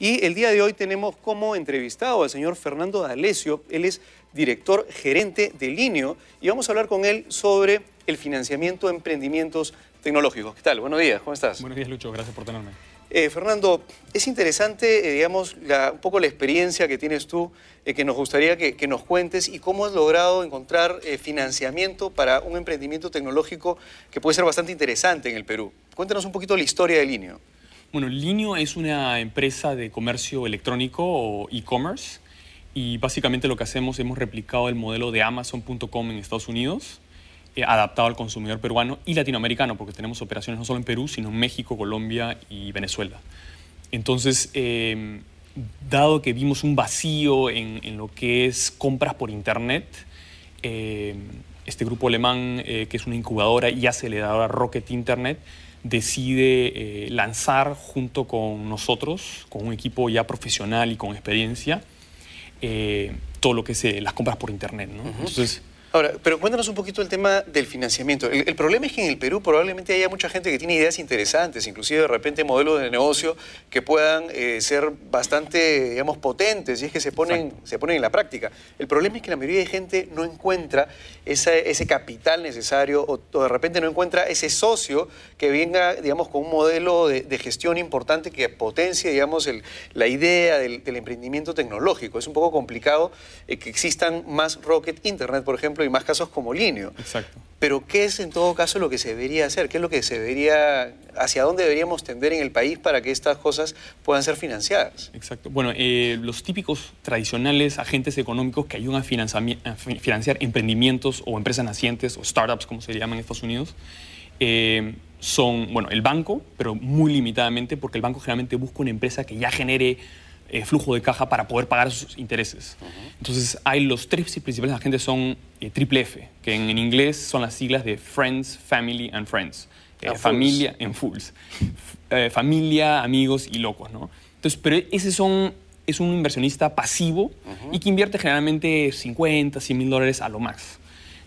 Y el día de hoy tenemos como entrevistado al señor Fernando D'Alessio. Él es director gerente de Linio y vamos a hablar con él sobre el financiamiento de emprendimientos tecnológicos. ¿Qué tal? Buenos días, ¿cómo estás? Buenos días, Lucho. Gracias por tenerme. Eh, Fernando, es interesante, eh, digamos, un poco la experiencia que tienes tú, eh, que nos gustaría que, nos cuentes y cómo has logrado encontrar financiamiento para un emprendimiento tecnológico que puede ser bastante interesante en el Perú. Cuéntanos un poquito la historia de Linio. Bueno, Linio es una empresa de comercio electrónico o e-commerce y básicamente lo que hacemos hemos replicado el modelo de Amazon.com en Estados Unidos, eh, adaptado al consumidor peruano y latinoamericano, porque tenemos operaciones no solo en Perú, sino en México, Colombia y Venezuela. Entonces, em, dado que vimos un vacío en, lo que es compras por Internet, em, este grupo alemán, eh, que es una incubadora y aceleradora Rocket Internet, decide eh, lanzar junto con nosotros, con un equipo ya profesional y con experiencia, eh, todo lo que se, eh, las compras por Internet. ¿no? Entonces, Ahora, pero cuéntanos un poquito el tema del financiamiento. El, problema es que en el Perú probablemente haya mucha gente que tiene ideas interesantes, inclusive de repente modelos de negocio que puedan eh, ser bastante, digamos, potentes, y es que se ponen, se ponen en la práctica. El problema es que la mayoría de gente no encuentra ese capital necesario o, de repente no encuentra ese socio que venga, digamos, con un modelo de, gestión importante que potencie, digamos, el, la idea del, emprendimiento tecnológico. Es un poco complicado eh, que existan más Rocket Internet, por ejemplo y más casos como Linio. Exacto. Pero ¿qué es en todo caso lo que se debería hacer? ¿Qué es lo que se debería, hacia dónde deberíamos tender en el país para que estas cosas puedan ser financiadas? Exacto. Bueno, eh, los típicos tradicionales agentes económicos que ayudan a, financiar emprendimientos o empresas nacientes o startups, como se llaman en Estados Unidos, eh, son, bueno, el banco, pero muy limitadamente, porque el banco generalmente busca una empresa que ya genere eh, flujo de caja para poder pagar sus intereses. Entonces, hay los tres principales agentes son eh, triple F, que en, inglés son las siglas de Friends, Family and Friends. Eh, familia en Fools. familia, amigos y locos, ¿no? Entonces, pero ese son, es un inversionista pasivo y que invierte generalmente 50, 100 mil dólares a lo más.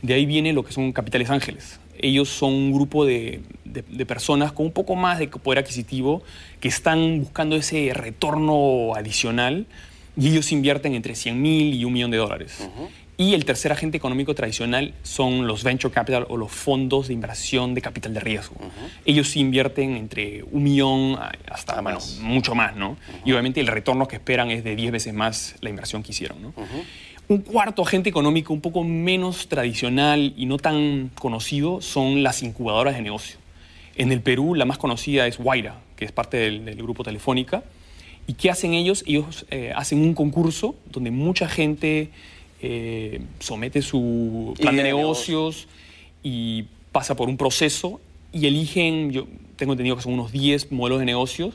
De ahí viene lo que son capitales ángeles ellos son un grupo de, personas con un poco más de poder adquisitivo que están buscando ese retorno adicional y ellos invierten entre 100 mil y un millón de dólares. Y el tercer agente económico tradicional son los venture capital o los fondos de inversión de capital de riesgo. Ellos invierten entre un millón hasta, mucho más. ¿no? Y obviamente el retorno que esperan es de 10 veces más la inversión que hicieron, ¿no? Un cuarto agente económico un poco menos tradicional y no tan conocido son las incubadoras de negocio. En el Perú la más conocida es Guaira, que es parte del, grupo Telefónica. ¿Y qué hacen ellos? Ellos eh, hacen un concurso donde mucha gente eh, somete su plan de negocios y pasa por un proceso y eligen, yo tengo entendido que son unos 10 modelos de negocios,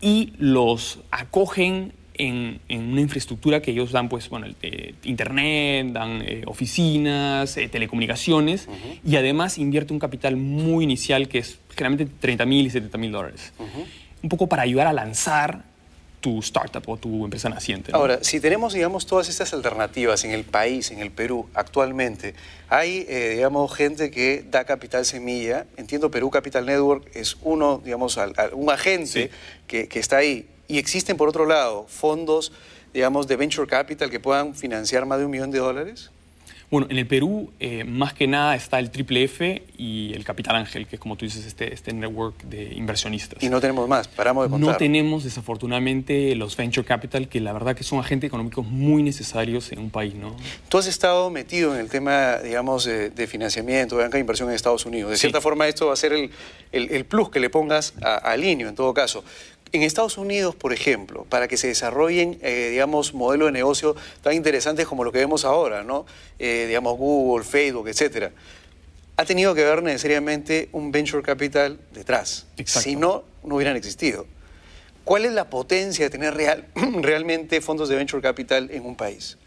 y los acogen en, una infraestructura que ellos dan, pues, bueno, eh, internet, dan eh, oficinas, eh, telecomunicaciones, y además invierte un capital muy inicial que es generalmente 30 mil y 70 mil dólares. Un poco para ayudar a lanzar tu startup o tu empresa naciente. Ahora, si tenemos, digamos, todas estas alternativas en el país, en el Perú, actualmente, hay, digamos, gente que da capital semilla. Entiendo, Perú Capital Network es uno, digamos, un agente que, que, está ahí. Y existen, por otro lado, fondos, digamos, de venture capital que puedan financiar más de un millón de dólares. Bueno, en el Perú eh, más que nada está el Triple F y el Capital Ángel, que es como tú dices, este, este network de inversionistas. Y no tenemos más, paramos de contar. No tenemos desafortunadamente los venture capital, que la verdad que son agentes económicos muy necesarios en un país, ¿no? Tú has estado metido en el tema, digamos, eh, de, financiamiento, de banca de inversión en Estados Unidos. De cierta forma esto va a ser el, el, plus que le pongas a, a en todo caso. En Estados Unidos, por ejemplo, para que se desarrollen, eh, digamos, modelos de negocio tan interesantes como lo que vemos ahora, ¿no? Eh, digamos, Google, Facebook, etcétera, ha tenido que haber necesariamente un venture capital detrás. Si no, no hubieran existido. ¿Cuál es la potencia de tener real, realmente fondos de venture capital en un país?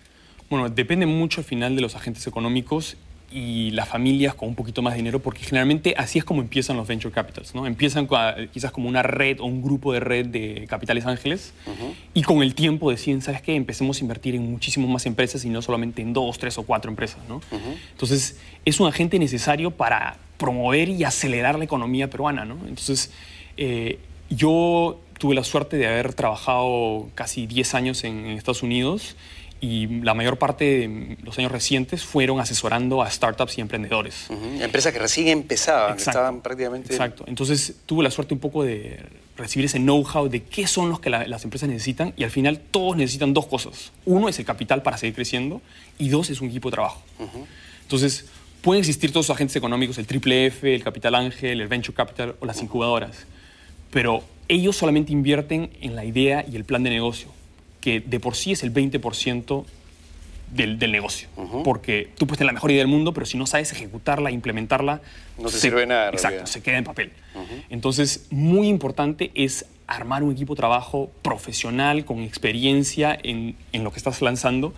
Bueno, depende mucho al final de los agentes económicos y las familias con un poquito más de dinero, porque generalmente así es como empiezan los venture capitals, ¿no? Empiezan quizás como una red o un grupo de red de capitales ángeles y con el tiempo deciden, ¿sabes qué? Empecemos a invertir en muchísimas más empresas y no solamente en dos, tres o cuatro empresas, ¿no? Entonces, es un agente necesario para promover y acelerar la economía peruana, ¿no? Entonces, eh, yo tuve la suerte de haber trabajado casi 10 años en Estados Unidos y la mayor parte de los años recientes fueron asesorando a startups y emprendedores. Empresas que recién empezaban, estaban prácticamente... Exacto. Entonces tuve la suerte un poco de recibir ese know-how de qué son los que las empresas necesitan y al final todos necesitan dos cosas. Uno es el capital para seguir creciendo y dos es un equipo de trabajo. Entonces pueden existir todos los agentes económicos, el triple F, el capital ángel, el venture capital o las incubadoras, pero ellos solamente invierten en la idea y el plan de negocio que de por sí es el 20% del, negocio. Porque tú puedes tener la mejor idea del mundo, pero si no sabes ejecutarla, implementarla... No se, te sirve nada. Exacto, se queda en papel. Entonces, muy importante es armar un equipo de trabajo profesional, con experiencia en, lo que estás lanzando.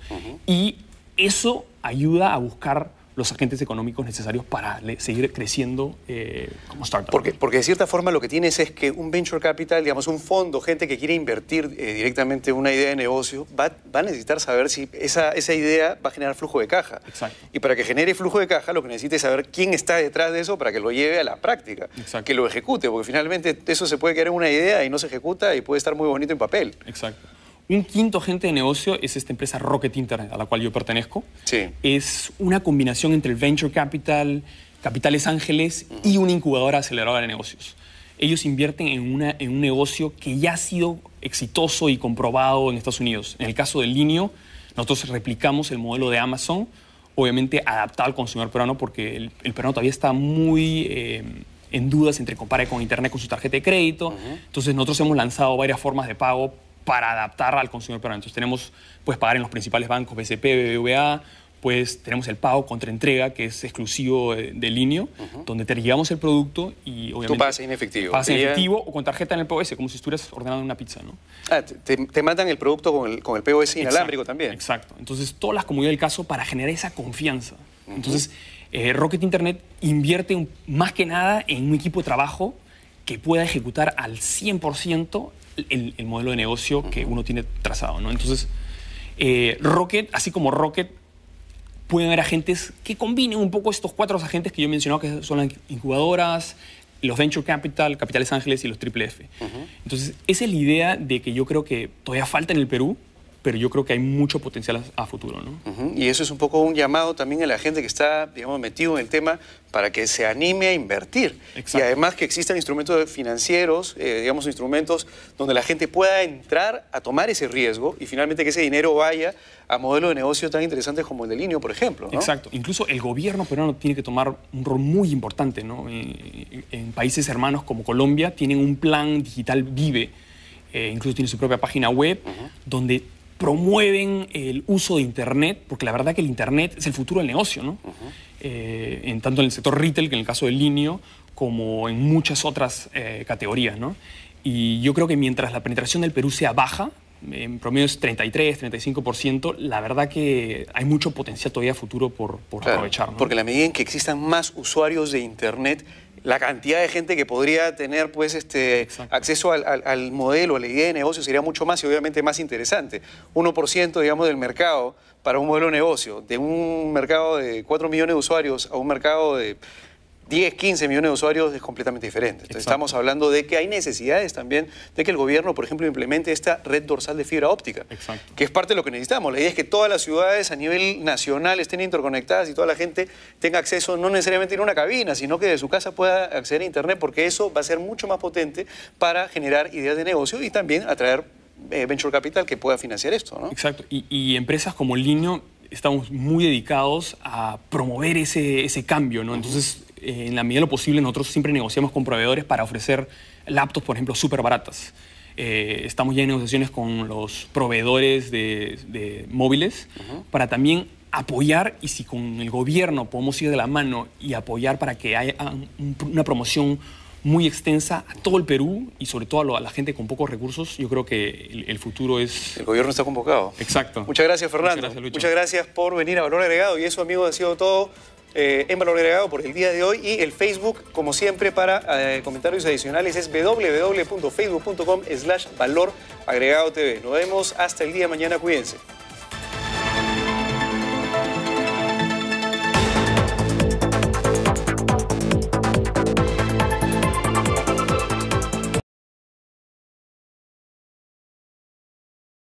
Y eso ayuda a buscar los agentes económicos necesarios para seguir creciendo eh, como startup. Porque, porque de cierta forma lo que tienes es que un venture capital, digamos, un fondo, gente que quiere invertir eh, directamente una idea de negocio, va, va a necesitar saber si esa, esa, idea va a generar flujo de caja. Exacto. Y para que genere flujo de caja, lo que necesita es saber quién está detrás de eso para que lo lleve a la práctica, que lo ejecute, porque finalmente eso se puede quedar en una idea y no se ejecuta y puede estar muy bonito en papel. Exacto. Un quinto agente de negocio es esta empresa Rocket Internet, a la cual yo pertenezco. Sí. Es una combinación entre el venture capital, capitales ángeles y una incubadora aceleradora de negocios. Ellos invierten en, una, en un negocio que ya ha sido exitoso y comprobado en Estados Unidos. En el caso del Linio, nosotros replicamos el modelo de Amazon, obviamente adaptado al consumidor peruano, porque el, peruano todavía está muy... Eh, en dudas entre compare con Internet con su tarjeta de crédito. Entonces nosotros hemos lanzado varias formas de pago para adaptarla al consumidor peruano. Entonces tenemos, pues, pagar en los principales bancos, BCP, BBVA, pues tenemos el pago contra entrega, que es exclusivo de, línea, donde te llevamos el producto y obviamente... Tú en efectivo. Pagas en efectivo o con tarjeta en el POS, como si estuvieras ordenando una pizza, ¿no? Ah, te, te mandan el producto con el, con el POS inalámbrico también. Exacto. Entonces, todas las comunidades del caso para generar esa confianza. Entonces, eh, Rocket Internet invierte más que nada en un equipo de trabajo que pueda ejecutar al 100% el, el, modelo de negocio que uno tiene trazado. ¿no? Entonces, eh, Rocket, así como Rocket, pueden haber agentes que combinen un poco estos cuatro agentes que yo he que son las incubadoras, los venture capital, capitales ángeles y los triple F. Entonces, esa es la idea de que yo creo que todavía falta en el Perú pero yo creo que hay mucho potencial a, futuro. Y eso es un poco un llamado también a la gente que está, digamos, metido en el tema para que se anime a invertir. Y además que existan instrumentos financieros, eh, digamos, instrumentos donde la gente pueda entrar a tomar ese riesgo y finalmente que ese dinero vaya a modelos de negocio tan interesantes como el de Linio, por ejemplo. Exacto. Incluso el gobierno peruano tiene que tomar un rol muy importante. ¿no? Eh, eh, en, países hermanos como Colombia tienen un plan digital vive, incluso tiene su propia página web, donde promueven el uso de Internet, porque la verdad que el Internet es el futuro del negocio, ¿no? Eh, en tanto en el sector retail, que en el caso del linio, como en muchas otras eh, categorías, ¿no? Y yo creo que mientras la penetración del Perú sea baja, en promedio es 33, 35%, la verdad que hay mucho potencial todavía futuro por, aprovechar. Porque a medida en que existan más usuarios de Internet, la cantidad de gente que podría tener pues, este, acceso al, modelo, a la idea de negocio, sería mucho más y obviamente más interesante. 1% digamos, del mercado para un modelo de negocio, de un mercado de 4 millones de usuarios a un mercado de 10, 15 millones de usuarios es completamente diferente. Entonces, estamos hablando de que hay necesidades también de que el gobierno, por ejemplo, implemente esta red dorsal de fibra óptica, Exacto. que es parte de lo que necesitamos. La idea es que todas las ciudades a nivel nacional estén interconectadas y toda la gente tenga acceso no necesariamente en una cabina, sino que de su casa pueda acceder a Internet, porque eso va a ser mucho más potente para generar ideas de negocio y también atraer eh, venture capital que pueda financiar esto. Exacto. Y, empresas como Linio estamos muy dedicados a promover ese, ese cambio, ¿no? Entonces, en la medida de lo posible, nosotros siempre negociamos con proveedores para ofrecer laptops, por ejemplo, súper baratas. Eh, estamos ya en negociaciones con los proveedores de, móviles para también apoyar y si con el gobierno podemos ir de la mano y apoyar para que haya una promoción muy extensa a todo el Perú y sobre todo a, la gente con pocos recursos, yo creo que el, futuro es... El gobierno está convocado. Exacto. Muchas gracias, Fernando. Muchas gracias, Muchas gracias por venir a Valor Agregado y eso, amigos, ha sido todo eh, en valor agregado por el día de hoy y el Facebook, como siempre, para eh, comentarios adicionales es www.facebook.com slash valor agregado TV. Nos vemos hasta el día de mañana, cuídense.